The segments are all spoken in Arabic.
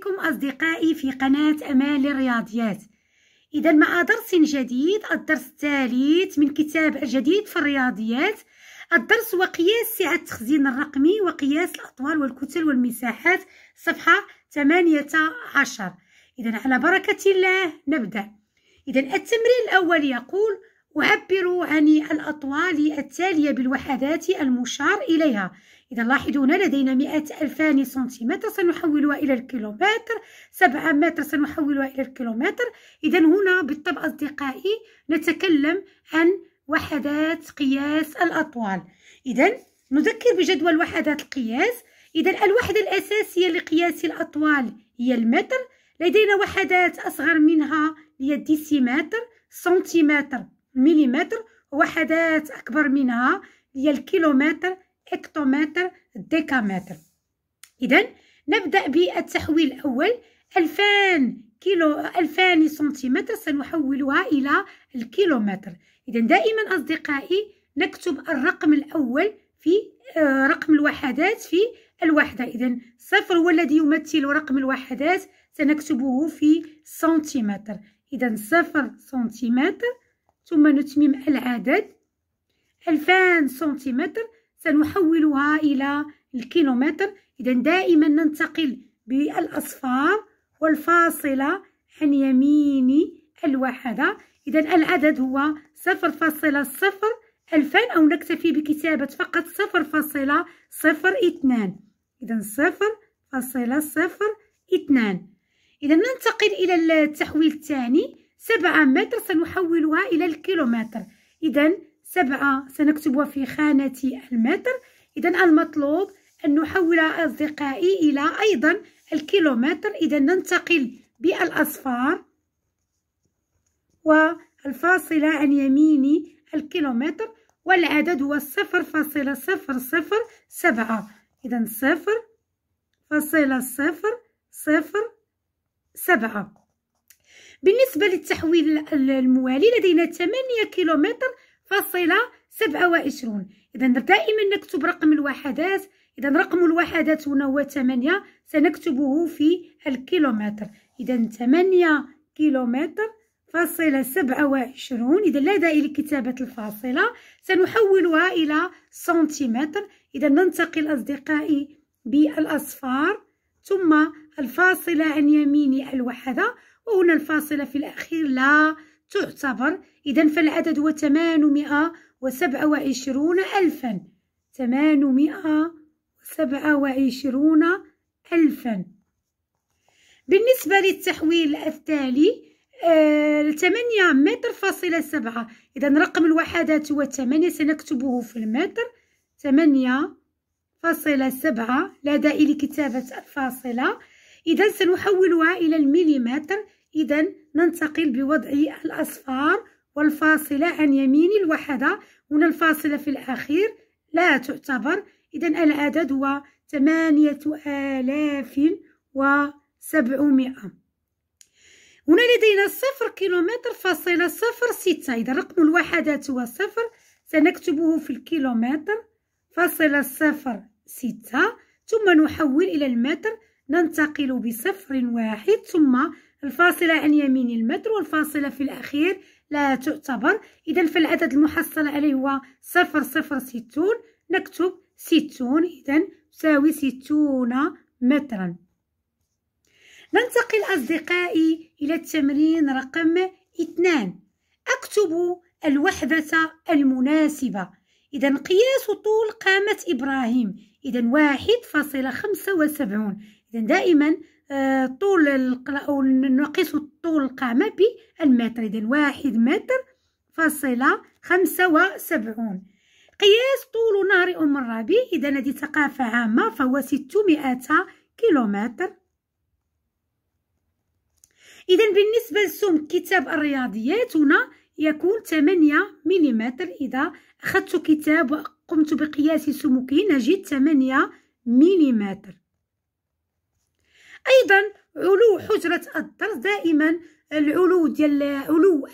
بكم أصدقائي في قناة أمال الرياضيات إذا مع درس جديد الدرس الثالث من كتاب الجديد في الرياضيات الدرس وقياس سعة التخزين الرقمي وقياس الأطوال والكتل والمساحات صفحة 18 إذا على بركة الله نبدأ إذا التمرين الأول يقول أعبر عن الأطوال التالية بالوحدات المشار إليها إذا لاحظون لدينا مئة ألفان سنتيمتر سنحولها إلى الكيلومتر سبعة متر سنحولها إلى الكيلومتر إذا هنا بالطبع أصدقائي نتكلم عن وحدات قياس الأطوال إذا نذكر بجدول وحدات القياس إذا الوحدة الأساسية لقياس الأطوال هي المتر لدينا وحدات أصغر منها هي الديسيمتر سنتيمتر مليمتر وحدات أكبر منها هي الكيلومتر هكتومتر ديكامتر إذا نبدأ بالتحويل الأول 2000 كيلو 2000 سنتيمتر سنحولها إلى الكيلومتر إذا دائما أصدقائي نكتب الرقم الأول في آه، رقم الوحدات في الوحدة إذا صفر هو الذي يمثل رقم الوحدات سنكتبه في سنتيمتر إذا صفر سنتيمتر ثم نتمم العدد 2000 سنتيمتر سنحولها إلى الكيلومتر إذا دائما ننتقل بالأصفار والفاصلة عن يمين الوحدة إذا العدد هو صفر فاصلة صفر أو نكتفي بكتابة فقط صفر فاصلة صفر اثنان إذا صفر فاصلة صفر اثنان إذا ننتقل إلى التحويل الثاني سبعة متر سنحولها إلى الكيلومتر إذا سبعة سنكتبها في خانة المتر إذا المطلوب أن نحول أصدقائي إلى أيضا الكيلومتر إذا ننتقل بالأصفار والفاصلة عن يميني الكيلومتر والعدد هو صفر فاصلة صفر صفر سبعة إذا صفر فاصلة صفر صفر سبعة بالنسبة للتحويل الموالي لدينا ثمانية كيلومتر فاصلة سبعة وعشرون إذا دائما نكتب رقم الوحدات إذا رقم الوحدات هنا هو ثمانية سنكتبه في الكيلومتر إذا ثمانية كيلومتر فاصلة سبعة وعشرون إذا لا داعي لكتابة الفاصلة سنحولها إلى سنتيمتر إذا ننتقل أصدقائي بالأصفار ثم الفاصلة عن يمين الوحدة وهنا الفاصلة في الأخير لا تعتبر إذا فالعدد هو 827 ألفا 827 ألفا بالنسبة للتحويل التالي آه متر فاصلة سبعة إذا رقم الوحدات هو ثمانية سنكتبه في المتر ثمانية فاصلة سبعة داعي لكتابة الفاصلة إذا سنحولها إلى المليمتر إذا ننتقل بوضع الأصفار والفاصلة عن يمين الوحدة هنا الفاصلة في الأخير لا تعتبر إذا العدد هو ثمانية آلاف وسبعمائة هنا لدينا صفر كيلومتر فاصلة صفر ستة إذا رقم الوحدات هو صفر سنكتبه في الكيلومتر فاصلة صفر ستة ثم نحول إلى المتر ننتقل بصفر واحد ثم الفاصلة عن يمين المتر والفاصلة في الأخير لا تعتبر إذا فالعدد المحصل عليه هو صفر صفر ستون نكتب ستون إذا تساوي ستون مترا ننتقل أصدقائي إلى التمرين رقم اثنان أكتب الوحدة المناسبة إذا قياس طول قامة إبراهيم إذا واحد فاصلة خمسة وسبعون إذا دائما طول القلا أو نقيس طول القامة بالمتر إذا واحد متر فاصلة خمسة وسبعون قياس طول نهر أم الربيع إذا هذه ثقافة عامة فهو ستمائة كيلومتر إذا بالنسبة لسم كتاب الرياضيات هنا يكون ثمانية مليمتر إذا أخذت كتاب وقمت بقياس سمكه نجد ثمانية مليمتر ايضا علو حجره الدرس دائما العلو ديال علو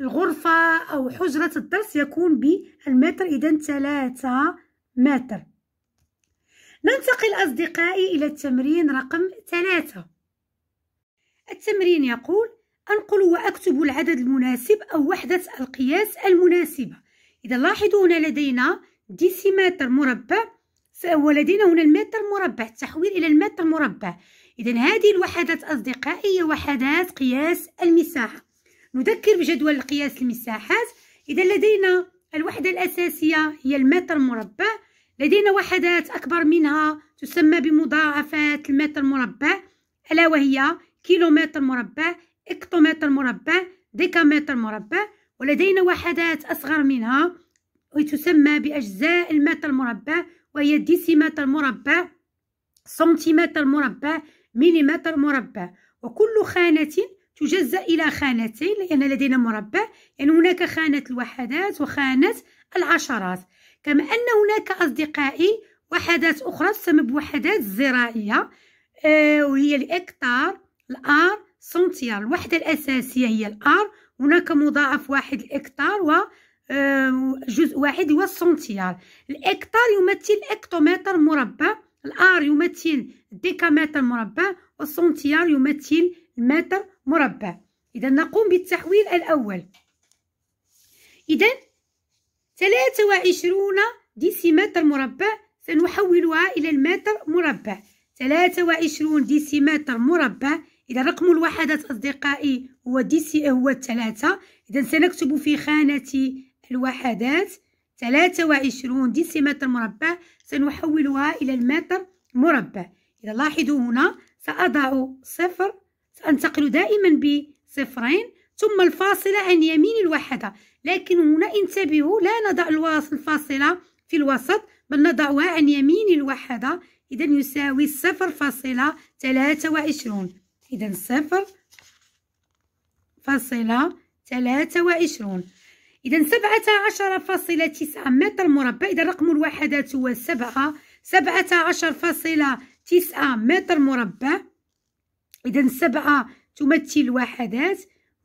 الغرفه او حجره الدرس يكون بالمتر اذا ثلاثة متر ننتقل اصدقائي الى التمرين رقم ثلاثة التمرين يقول انقل واكتب العدد المناسب او وحده القياس المناسبه اذا لاحظوا هنا لدينا ديسيمتر مربع ولدينا هنا المادة المربع التحويل إلى المادة المربع إذا هذه الوحدات أصدقائي هي وحدات قياس المساحة نذكر بجدول قياس المساحات إذا لدينا الوحدة الأساسية هي المتر المربع لدينا وحدات أكبر منها تسمى بمضاعفات المتر المربع ألا وهي كيلومتر مربع إكتومتر مربع ديكامتر مربع ولدينا وحدات أصغر منها وتسمى بأجزاء المتر المربع وهي ديسيمتر مربع سنتيمتر مربع مليمتر مربع وكل خانة تجزأ إلى خانتين لأن لدينا مربع يعني هناك خانة الوحدات وخانة العشرات كما أن هناك أصدقائي وحدات أخرى تسمى بوحدات زراعية آه وهي الإكتار الآر سنتيار الوحدة الأساسية هي الآر هناك مضاعف واحد الإكتار و آه، جزء واحد هو السنتيار الإكتار يمثل إكتومتر مربع الآر يمثل ديكامتر مربع والسنتيار يمثل متر مربع إذا نقوم بالتحويل الأول إذا 23 ديسيمتر مربع سنحولها إلى المتر مربع 23 ديسيمتر مربع إذا رقم الوحدات أصدقائي هو ديسي هو 3 إذا سنكتب في خانة الوحدات وعشرون ديسيمتر مربع سنحولها إلى المتر مربع إذا لاحظوا هنا سأضع صفر سأنتقل دائما بصفرين ثم الفاصلة عن يمين الوحدة لكن هنا انتبهوا لا نضع الفاصلة في الوسط بل نضعها عن يمين الوحدة إذا يساوي صفر فاصلة ثلاثة وعشرون إذا صفر فاصلة ثلاثة وعشرون إذا سبعة عشر فاصلة تسعة متر مربع إذا رقم الوحدات هو سبعة سبعة عشر فاصلة تسعة متر مربع إذا سبعة تمثل وحدات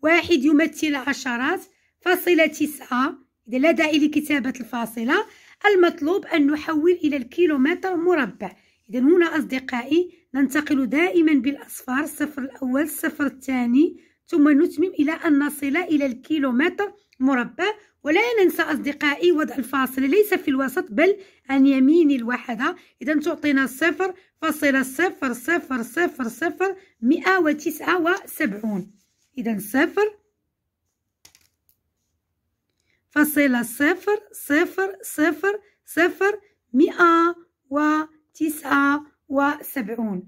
واحد يمثل عشرات فاصلة تسعة إذا لا داعي لكتابة الفاصلة المطلوب أن نحول إلى الكيلومتر مربع إذا هنا أصدقائي ننتقل دائما بالأصفار الصفر الأول الصفر الثاني ثم نتمم إلى أن نصل إلى الكيلومتر مربع ولا ننسى أصدقائي وضع الفاصل ليس في الوسط بل عن يمين الوحدة إذا تعطينا صفر فاصلة صفر صفر صفر صفر مئة وتسعة وسبعون إذا صفر فاصلة صفر صفر صفر صفر مئة وتسعة وسبعون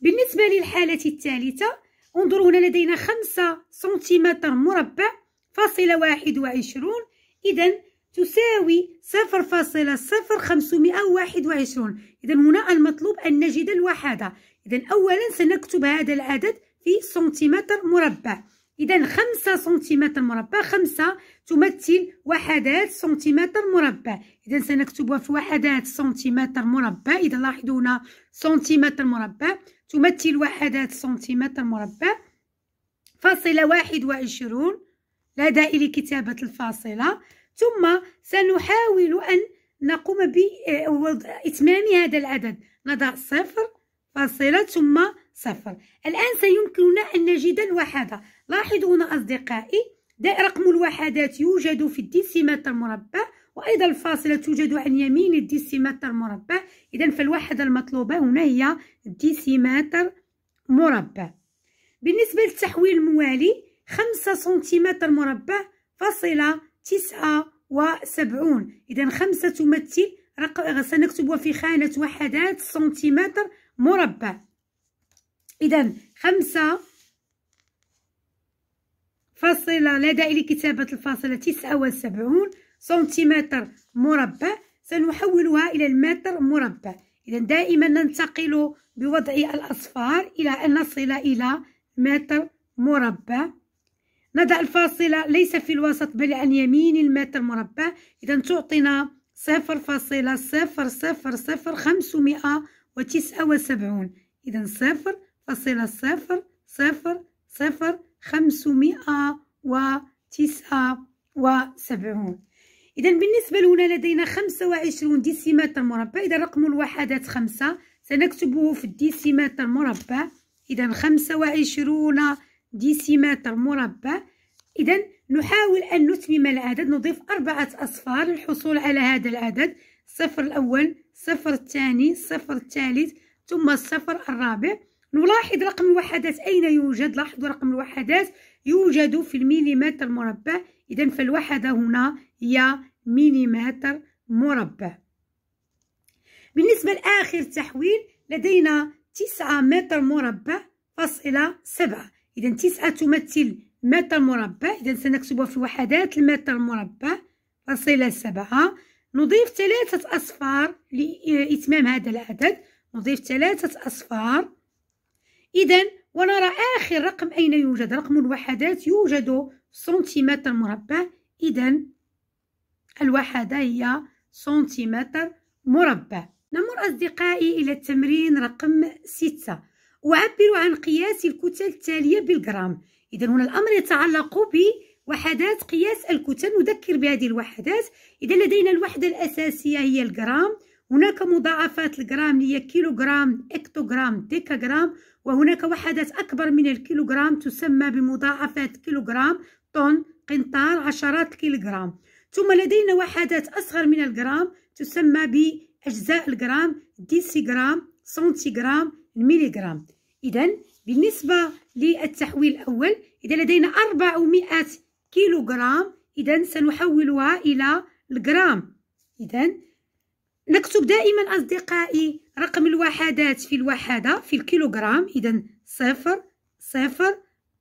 بالنسبة للحالة الثالثة انظروا هنا لدينا خمسة سنتيمتر مربع فاصلة واحد وعشرون إذا تساوي صفر فاصلة صفر خمسمائة واحد وعشرون إذا هنا المطلوب أن نجد الوحدة إذا أولا سنكتب هذا العدد في سنتيمتر مربع إذا خمسة سنتيمتر مربع خمسة تمثل وحدات سنتيمتر مربع إذا سنكتبها في وحدات سنتيمتر مربع إذا لاحظوا هنا سنتيمتر مربع تمثل وحدات سنتيمتر مربع فاصلة واحد وعشرون لدائلي كتابة الفاصلة ثم سنحاول أن نقوم بإتمام هذا العدد نضع صفر فاصلة ثم صفر الآن سيمكننا أن نجد الوحدة لاحظوا هنا أصدقائي رقم الوحدات يوجد في الديسيمتر المربع وأيضا الفاصلة توجد عن يمين الديسيمتر المربع إذا فالوحدة المطلوبة هنا هي الديسيمتر مربع بالنسبة للتحويل الموالي خمسة سنتيمتر مربع فاصلة تسعة وسبعون إذا خمسة تمثل سنكتبها في خانة وحدات سنتيمتر مربع إذا خمسة فاصلة لا داعي لكتابة الفاصلة تسعة وسبعون سنتيمتر مربع سنحولها إلى المتر مربع إذا دائما ننتقل بوضع الأصفار إلى أن نصل إلى متر مربع نضع الفاصلة ليس في الوسط بل عن يمين المتر المربع إذا تعطينا صفر فاصلة صفر صفر صفر خمسمائة وتسعة وسبعون إذا صفر فاصلة صفر صفر صفر خمسمائة وتسعة وسبعون إذا بالنسبة لهنا لدينا خمسة وعشرون ديسيمتر مربع إذا رقم الوحدات خمسة سنكتبه في الديسيمتر مربع إذا خمسة وعشرون ديسيمتر مربع إذا نحاول أن نتمم العدد نضيف أربعة أصفار للحصول على هذا العدد صفر الأول صفر الثاني صفر الثالث ثم الصفر الرابع نلاحظ رقم الوحدات أين يوجد لاحظوا رقم الوحدات يوجد في المليمتر مربع إذا فالوحدة هنا هي مليمتر مربع بالنسبة لآخر تحويل لدينا تسعة متر مربع فاصلة سبعة إذا تسعة تمثل متر مربع إذا سنكتبها في وحدات المتر المربع فاصلة سبعة نضيف ثلاثة أصفار لإتمام هذا العدد نضيف ثلاثة أصفار إذا ونرى آخر رقم أين يوجد رقم الوحدات يوجد سنتيمتر مربع إذا الوحدة هي سنتيمتر مربع نمر أصدقائي إلى التمرين رقم ستة أعبر عن قياس الكتل التالية بالجرام إذا هنا الأمر يتعلق بوحدات قياس الكتل نذكر بهذه الوحدات إذا لدينا الوحدة الأساسية هي الجرام هناك مضاعفات الجرام هي كيلوغرام اكتوغرام ديكاغرام وهناك وحدات أكبر من الكيلوغرام تسمى بمضاعفات كيلوغرام طن قنطار عشرات الكيلوغرام ثم لدينا وحدات أصغر من الجرام تسمى بأجزاء الجرام ديسيغرام سنتيغرام الميليغرام إذا بالنسبة للتحويل الأول إذا لدينا 400 كيلوغرام إذا سنحولها إلى الجرام إذا نكتب دائما أصدقائي رقم الوحدات في الوحدة في الكيلوغرام إذا صفر صفر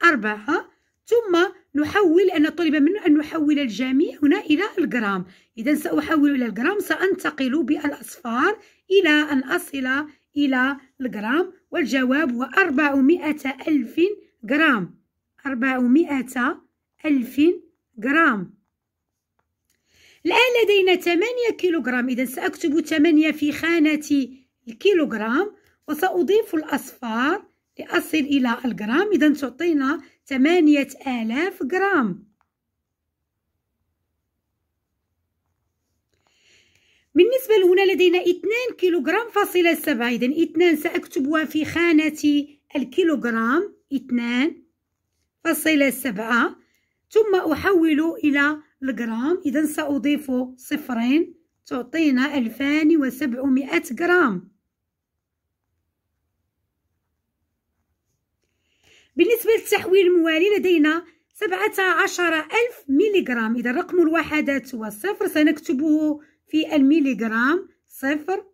أربعة ثم نحول أنا طلب منا أن نحول الجميع هنا إلى الجرام إذا سأحول إلى الجرام سأنتقل بالأصفار إلى أن أصل إلى الجرام والجواب هو أربعمائة ألف جرام أربعمائة ألف جرام الآن لدينا ثمانية كيلوغرام إذا سأكتب ثمانية في خانة الكيلوغرام وسأضيف الأصفار لأصل إلى الجرام إذا تعطينا ثمانية آلاف جرام بالنسبة لهنا لدينا 2 كيلوغرام فاصلة سبعة إذا 2 سأكتبها في خانة الكيلوغرام 2 فاصلة سبعة ثم أحول إلى الجرام إذا سأضيف صفرين تعطينا ألفان وسبعمائة جرام بالنسبة للتحويل الموالي لدينا سبعة عشر ألف ميلي جرام إذا رقم الوحدات هو الصفر سنكتبه في الميليغرام صفر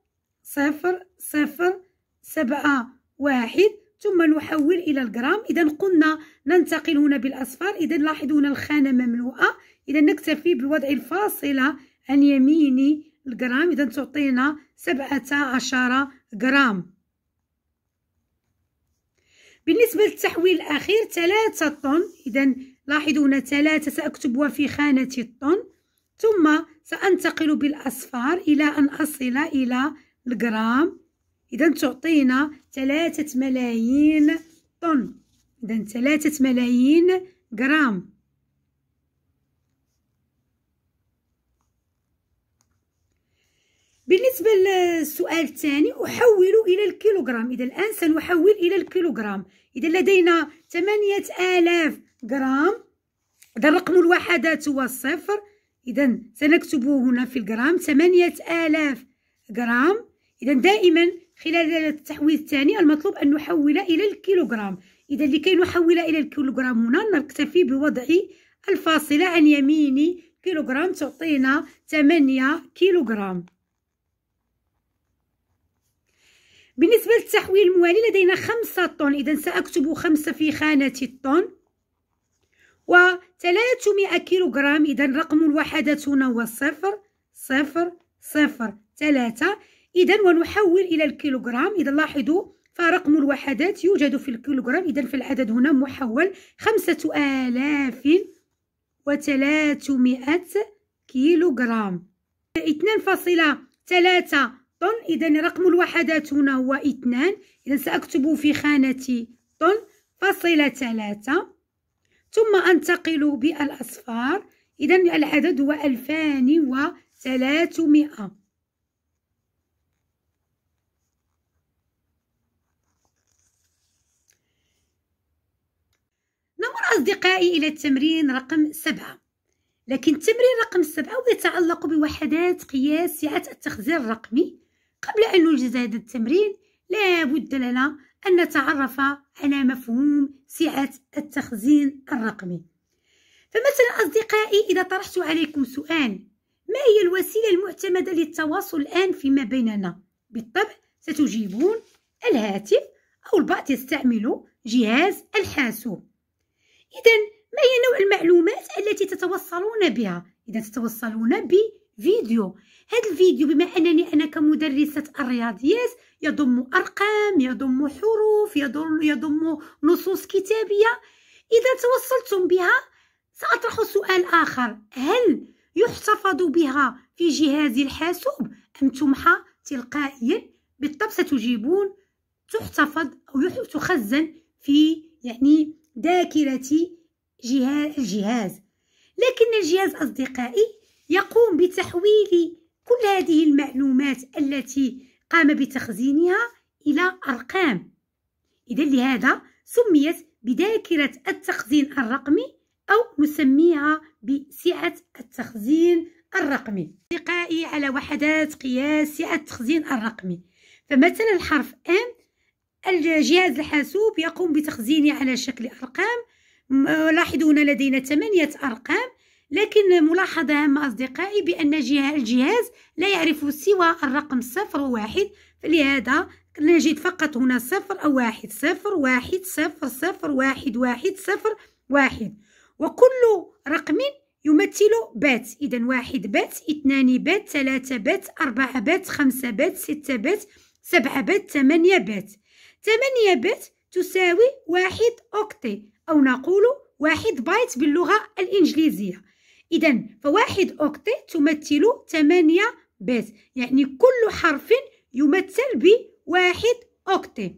صفر صفر سبعة واحد ثم نحول إلى الجرام إذا قلنا ننتقل هنا بالأصفار إذا لاحظوا هنا الخانة مملوءة إذا نكتفي بالوضع الفاصلة عن يمين الجرام إذا تعطينا سبعة عشر جرام بالنسبة للتحويل الأخير ثلاثة طن إذا لاحظوا هنا ثلاثة سأكتبها في خانة الطن ثم سأنتقل بالأصفار إلى أن أصل إلى الجرام إذا تعطينا ثلاثة ملايين طن إذا ثلاثة ملايين جرام بالنسبة للسؤال الثاني أحول إلى الكيلوغرام إذا الآن سنحول إلى الكيلوغرام إذا لدينا ثمانية آلاف جرام إذا رقم الوحدات هو الصفر إذا سنكتب هنا في الجرام ثمانية آلاف جرام إذا دائما خلال التحويل الثاني المطلوب أن نحول إلى الكيلوغرام إذا لكي نحول إلى الكيلوغرام هنا نكتفي بوضع الفاصلة عن يميني كيلوغرام تعطينا ثمانية كيلوغرام بالنسبة للتحويل الموالي لدينا خمسة طن إذا سأكتب خمسة في خانة الطن و300 كيلوغرام إذا رقم الوحدات هنا هو صفر صفر صفر ثلاثة إذا ونحول إلى الكيلوغرام إذا لاحظوا فرقم الوحدات يوجد في الكيلوغرام إذا في العدد هنا محول خمسة آلاف وثلاثمائة كيلوغرام اثنان فاصلة ثلاثة طن إذا رقم الوحدات هنا هو اثنان إذا سأكتب في خانة طن فاصلة ثلاثة ثم أنتقل بالأصفار إذا العدد هو ألفان وثلاثمائة نمر أصدقائي إلى التمرين رقم سبعة لكن التمرين رقم سبعة يتعلق بوحدات قياس سعة التخزين الرقمي قبل أن ننجز هذا التمرين لا بد لنا أن نتعرف على مفهوم سعة التخزين الرقمي فمثلا أصدقائي إذا طرحت عليكم سؤال ما هي الوسيلة المعتمدة للتواصل الآن فيما بيننا؟ بالطبع ستجيبون الهاتف أو البعض يستعمل جهاز الحاسوب إذا ما هي نوع المعلومات التي تتوصلون بها؟ إذا تتوصلون بفيديو هذا الفيديو بما أنني أنا كمدرسة الرياضيات يضم أرقام يضم حروف يضم نصوص كتابية إذا توصلتم بها سأطرح سؤال آخر هل يحتفظ بها في جهاز الحاسوب أم تمحى تلقائيا بالطبع ستجيبون تحتفظ أو تخزن في يعني ذاكرة جهاز الجهاز لكن الجهاز أصدقائي يقوم بتحويل كل هذه المعلومات التي قام بتخزينها إلى أرقام إذا لهذا سميت بذاكرة التخزين الرقمي أو نسميها بسعة التخزين الرقمي أصدقائي على وحدات قياس سعة التخزين الرقمي فمثلا الحرف M الجهاز الحاسوب يقوم بتخزينه على شكل أرقام لاحظوا هنا لدينا ثمانية أرقام لكن ملاحظة هامة أصدقائي بأن الجهاز لا يعرف سوى الرقم صفر وواحد فلهذا نجد فقط هنا صفر أو واحد صفر واحد صفر صفر واحد واحد صفر واحد وكل رقم يمثل بات إذا واحد بات اثنان بات ثلاثة بات أربعة بات خمسة بات ستة بات سبعة بات ثمانية بات ثمانية بات تساوي واحد أوكتي أو نقول واحد بايت باللغة الإنجليزية إذا فواحد أوكتي تمثل ثمانية بيت يعني كل حرف يمثل بواحد أوكتي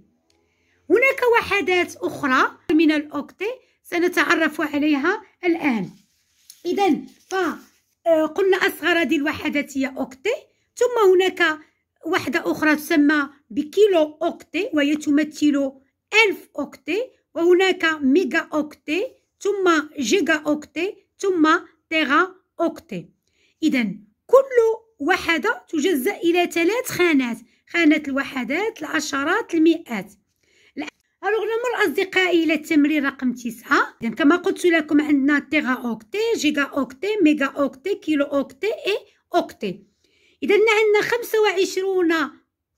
هناك وحدات أخرى من الأوكتي سنتعرف عليها الآن إذا فقلنا آه، أصغر هذه الوحدات هي أوكتي ثم هناك وحدة أخرى تسمى بكيلو أوكتي وهي تمثل ألف أوكتي وهناك ميجا أوكتي ثم جيجا أوكتي ثم تيغا أوكتي إذا كل وحدة تجزأ إلى ثلاث خانات خانة الوحدات العشرات المئات ألوغ نمر أصدقائي إلى التمرين رقم تسعة إذا كما قلت لكم عندنا تيغا أوكتي جيجا أوكتي ميجا أوكتي كيلو أوكتي إي أوكتي إذا عندنا خمسة وعشرون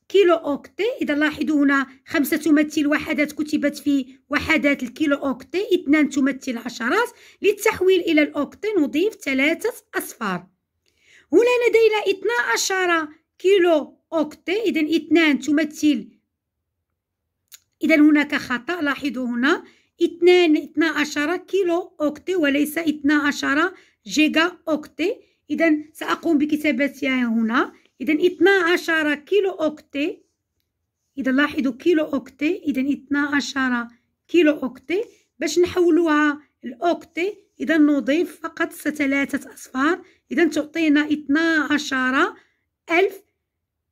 كيلو أوكتي إذا لاحظوا هنا خمسة تمثل وحدات كتبت في وحدات الكيلو أوكتي اثنان تمثل عشرات للتحويل إلى الأوكتي نضيف ثلاثة أصفار هنا لدينا اثنا عشر كيلو أوكتي إذا اثنان تمثل إذا هناك خطأ لاحظوا هنا اثنان اثنا عشر كيلو أوكتي وليس اثنا عشر جيجا أوكتي إذا سأقوم بكتابتها هنا إذا 12 كيلو أوكتي إذا لاحظوا كيلو أوكتي إذا 12 كيلو أوكتي باش نحولوها الأوكتي إذا نضيف فقط ثلاثة أصفار إذا تعطينا 12 ألف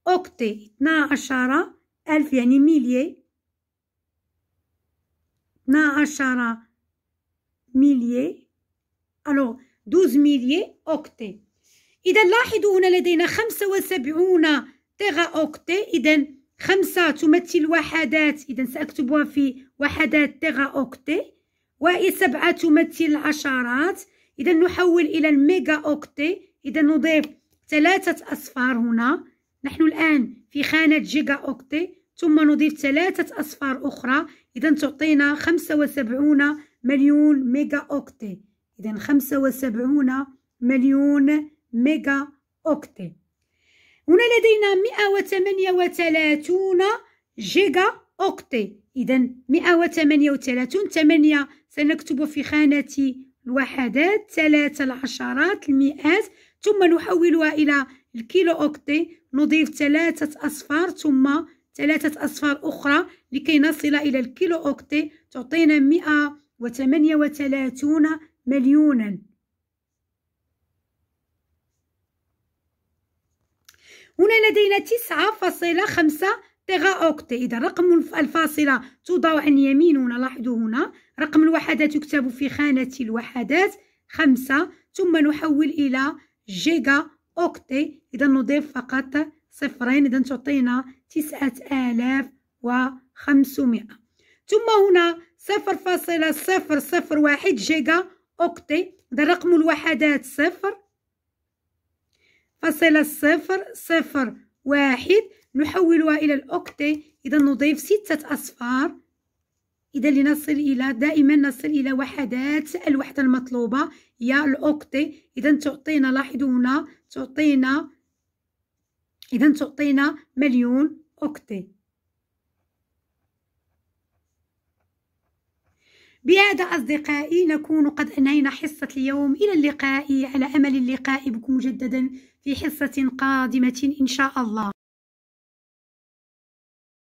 أوكتي 12 ألف يعني ميليي 12 ميليي ألو 12 ميليي أوكتي إذا لاحظوا هنا لدينا 75 تيغا أوكتي إذا خمسة تمثل وحدات إذا سأكتبها في وحدات تيغا أوكتي وسبعة تمثل عشرات إذا نحول إلى الميجا أوكتي إذا نضيف ثلاثة أصفار هنا نحن الآن في خانة جيجا أوكتي ثم نضيف ثلاثة أصفار أخرى إذا تعطينا 75 مليون ميجا أوكتي إذا 75 مليون ميجا أوكتي هنا لدينا 138 جيجا أوكتي إذا 138 8 سنكتب في خانة الوحدات 3 العشرات المئات ثم نحولها إلى الكيلو أوكتي نضيف ثلاثة أصفار ثم ثلاثة أصفار أخرى لكي نصل إلى الكيلو أوكتي تعطينا 138 مليونا هنا لدينا تسعة فاصلة خمسة تيغا أوكتي إذا رقم الفاصلة توضع عن يميننا لاحظوا هنا رقم الوحدات يكتب في خانة الوحدات خمسة ثم نحول إلى جيجا أوكتي إذا نضيف فقط صفرين إذا تعطينا تسعة آلاف وخمسمائة ثم هنا صفر فاصلة صفر صفر واحد جيجا أوكتي إذا رقم الوحدات صفر فاصلة صفر صفر واحد نحولها إلى الأوكتي إذا نضيف ستة أصفار إذا لنصل إلى دائما نصل إلى وحدات الوحدة المطلوبة هي الأوكتي إذا تعطينا لاحظوا هنا تعطينا إذا تعطينا مليون أوكتي بهذا أصدقائي نكون قد أنهينا حصة اليوم إلى اللقاء على أمل اللقاء بكم مجددا في حصة قادمة إن شاء الله